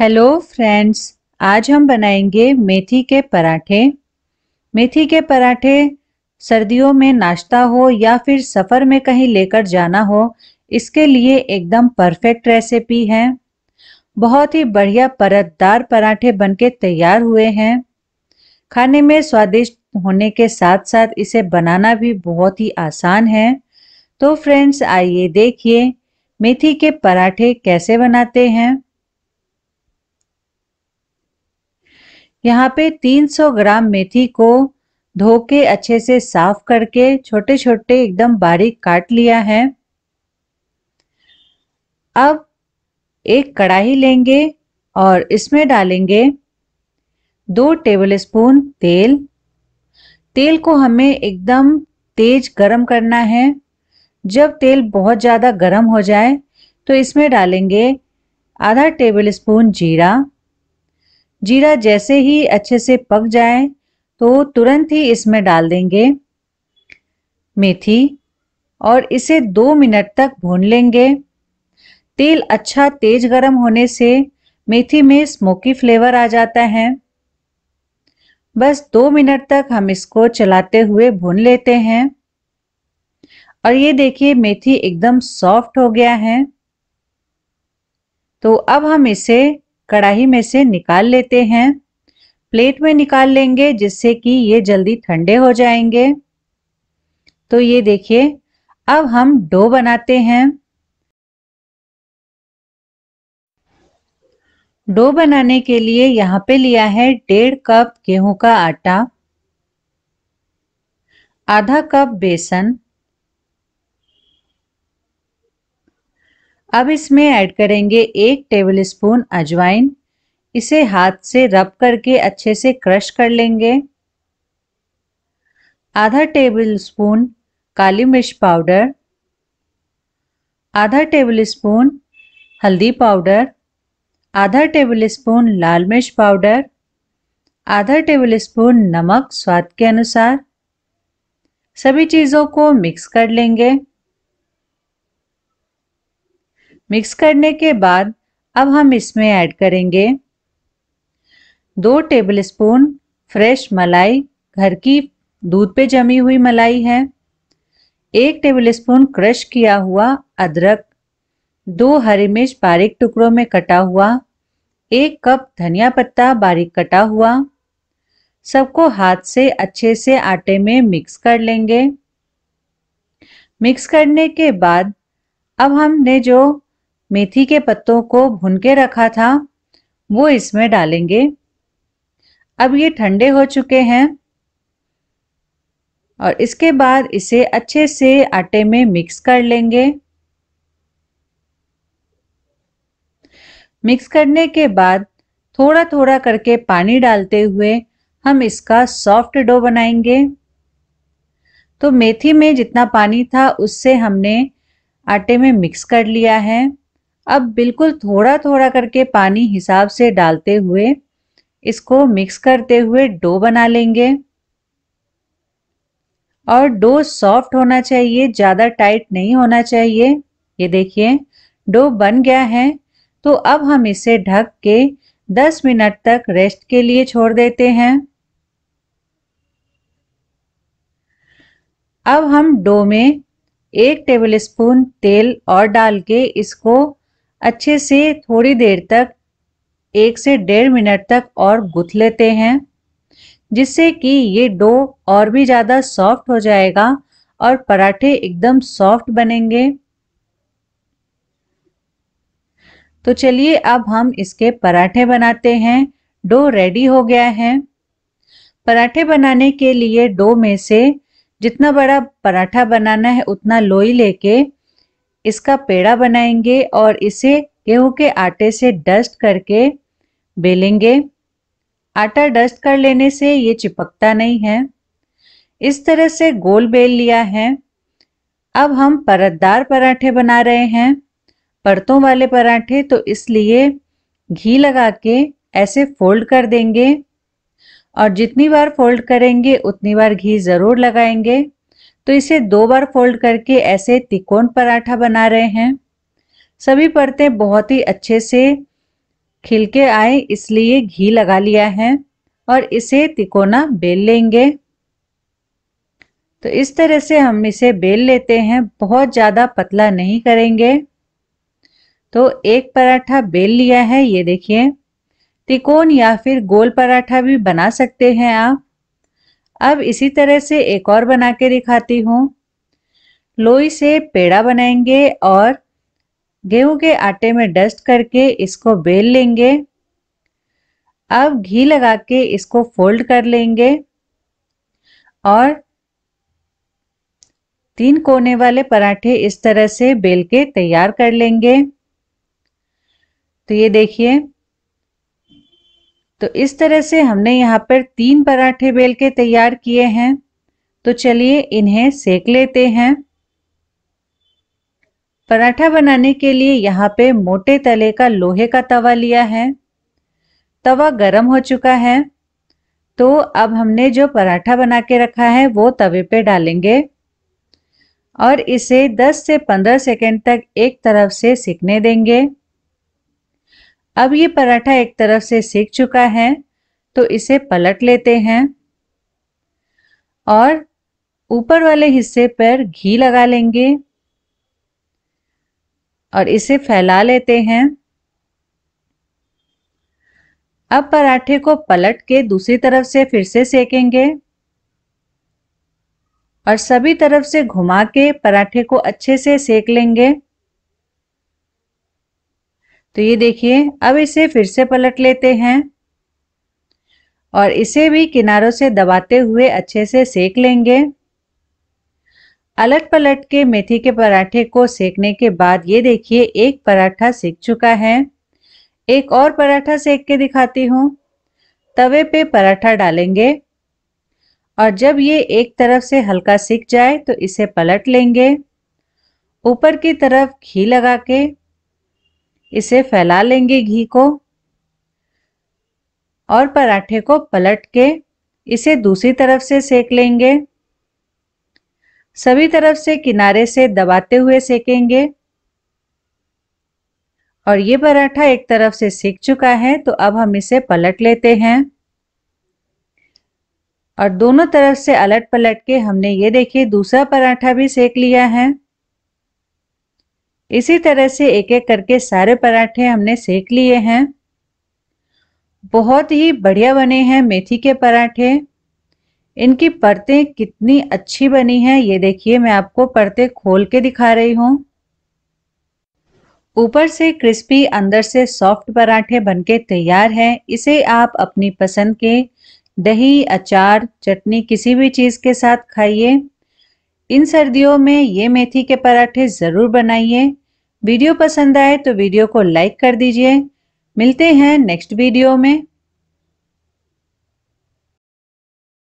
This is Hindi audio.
हेलो फ्रेंड्स आज हम बनाएंगे मेथी के पराठे मेथी के पराठे सर्दियों में नाश्ता हो या फिर सफ़र में कहीं लेकर जाना हो इसके लिए एकदम परफेक्ट रेसिपी है बहुत ही बढ़िया परतदार पराठे बनके तैयार हुए हैं खाने में स्वादिष्ट होने के साथ साथ इसे बनाना भी बहुत ही आसान है तो फ्रेंड्स आइए देखिए मेथी के पराठे कैसे बनाते हैं यहाँ पे 300 ग्राम मेथी को धो के अच्छे से साफ करके छोटे छोटे एकदम बारीक काट लिया है अब एक कढ़ाई लेंगे और इसमें डालेंगे दो टेबलस्पून तेल तेल को हमें एकदम तेज गरम करना है जब तेल बहुत ज़्यादा गरम हो जाए तो इसमें डालेंगे आधा टेबलस्पून जीरा जीरा जैसे ही अच्छे से पक जाए तो तुरंत ही इसमें डाल देंगे मेथी और इसे दो मिनट तक भून लेंगे तेल अच्छा तेज गरम होने से मेथी में स्मोकी फ्लेवर आ जाता है बस दो मिनट तक हम इसको चलाते हुए भून लेते हैं और ये देखिए मेथी एकदम सॉफ्ट हो गया है तो अब हम इसे कढ़ाई में से निकाल लेते हैं प्लेट में निकाल लेंगे जिससे कि ये जल्दी ठंडे हो जाएंगे तो ये देखिए अब हम डो बनाते हैं डो बनाने के लिए यहाँ पे लिया है डेढ़ कप गेहूं का आटा आधा कप बेसन अब इसमें ऐड करेंगे एक टेबल स्पून अजवाइन इसे हाथ से रब करके अच्छे से क्रश कर लेंगे आधा टेबल स्पून काली मिर्च पाउडर आधा टेबल स्पून हल्दी पाउडर आधा टेबल स्पून लाल मिर्च पाउडर आधा टेबल स्पून नमक स्वाद के अनुसार सभी चीज़ों को मिक्स कर लेंगे मिक्स करने के बाद अब हम इसमें ऐड करेंगे दो टेबलस्पून फ्रेश मलाई घर की दूध पे जमी हुई मलाई है एक टेबलस्पून क्रश किया हुआ अदरक दो हरी मिर्च बारीक टुकड़ों में कटा हुआ एक कप धनिया पत्ता बारीक कटा हुआ सबको हाथ से अच्छे से आटे में मिक्स कर लेंगे मिक्स करने के बाद अब हमने जो मेथी के पत्तों को भून के रखा था वो इसमें डालेंगे अब ये ठंडे हो चुके हैं और इसके बाद इसे अच्छे से आटे में मिक्स कर लेंगे मिक्स करने के बाद थोड़ा थोड़ा करके पानी डालते हुए हम इसका सॉफ्ट डो बनाएंगे तो मेथी में जितना पानी था उससे हमने आटे में मिक्स कर लिया है अब बिल्कुल थोड़ा थोड़ा करके पानी हिसाब से डालते हुए इसको मिक्स करते हुए डो बना लेंगे और डो सॉफ्ट होना चाहिए ज़्यादा टाइट नहीं होना चाहिए ये देखिए डो बन गया है तो अब हम इसे ढक के 10 मिनट तक रेस्ट के लिए छोड़ देते हैं अब हम डो में एक टेबल स्पून तेल और डाल के इसको अच्छे से थोड़ी देर तक एक से डेढ़ मिनट तक और गुथ लेते हैं जिससे कि ये डो और भी ज़्यादा सॉफ्ट हो जाएगा और पराठे एकदम सॉफ्ट बनेंगे तो चलिए अब हम इसके पराठे बनाते हैं डो रेडी हो गया है पराठे बनाने के लिए डो में से जितना बड़ा पराठा बनाना है उतना लोई लेके इसका पेड़ा बनाएंगे और इसे गेहूं के आटे से डस्ट करके बेलेंगे आटा डस्ट कर लेने से ये चिपकता नहीं है इस तरह से गोल बेल लिया है अब हम परतदार पराठे बना रहे हैं परतों वाले पराठे तो इसलिए घी लगा के ऐसे फोल्ड कर देंगे और जितनी बार फोल्ड करेंगे उतनी बार घी ज़रूर लगाएंगे तो इसे दो बार फोल्ड करके ऐसे तिकोन पराठा बना रहे हैं सभी परतें बहुत ही अच्छे से खिल के आए इसलिए घी लगा लिया है और इसे तिकोना बेल लेंगे तो इस तरह से हम इसे बेल लेते हैं बहुत ज़्यादा पतला नहीं करेंगे तो एक पराठा बेल लिया है ये देखिए तिकोन या फिर गोल पराठा भी बना सकते हैं आप अब इसी तरह से एक और बना के दिखाती हूँ लोई से पेड़ा बनाएंगे और गेहूं के आटे में डस्ट करके इसको बेल लेंगे अब घी लगा के इसको फोल्ड कर लेंगे और तीन कोने वाले पराठे इस तरह से बेल के तैयार कर लेंगे तो ये देखिए तो इस तरह से हमने यहाँ पर तीन पराठे बेल के तैयार किए हैं तो चलिए इन्हें सेक लेते हैं पराठा बनाने के लिए यहाँ पे मोटे तले का लोहे का तवा लिया है तवा गरम हो चुका है तो अब हमने जो पराठा बना के रखा है वो तवे पे डालेंगे और इसे 10 से 15 सेकेंड तक एक तरफ से सिकने देंगे अब ये पराठा एक तरफ से सेक चुका है तो इसे पलट लेते हैं और ऊपर वाले हिस्से पर घी लगा लेंगे और इसे फैला लेते हैं अब पराठे को पलट के दूसरी तरफ से फिर से सेकेंगे और सभी तरफ से घुमा के पराठे को अच्छे से सेक लेंगे तो ये देखिए अब इसे फिर से पलट लेते हैं और इसे भी किनारों से दबाते हुए अच्छे से सेक लेंगे अलट पलट के मेथी के पराठे को सेकने के बाद ये देखिए एक पराठा सेक चुका है एक और पराठा सेक के दिखाती हूँ तवे पे पराठा डालेंगे और जब ये एक तरफ से हल्का सिक जाए तो इसे पलट लेंगे ऊपर की तरफ घी लगा के इसे फैला लेंगे घी को और पराठे को पलट के इसे दूसरी तरफ से सेक लेंगे सभी तरफ से किनारे से दबाते हुए सेकेंगे और ये पराठा एक तरफ से सेक चुका है तो अब हम इसे पलट लेते हैं और दोनों तरफ से अलट पलट के हमने ये देखिए दूसरा पराठा भी सेक लिया है इसी तरह से एक एक करके सारे पराठे हमने सेक लिए हैं बहुत ही बढ़िया बने हैं मेथी के पराठे इनकी परतें कितनी अच्छी बनी हैं ये देखिए मैं आपको परतें खोल के दिखा रही हूँ ऊपर से क्रिस्पी अंदर से सॉफ्ट पराठे बनके तैयार हैं इसे आप अपनी पसंद के दही अचार चटनी किसी भी चीज़ के साथ खाइए इन सर्दियों में ये मेथी के पराठे ज़रूर बनाइए वीडियो पसंद आए तो वीडियो को लाइक कर दीजिए मिलते हैं नेक्स्ट वीडियो में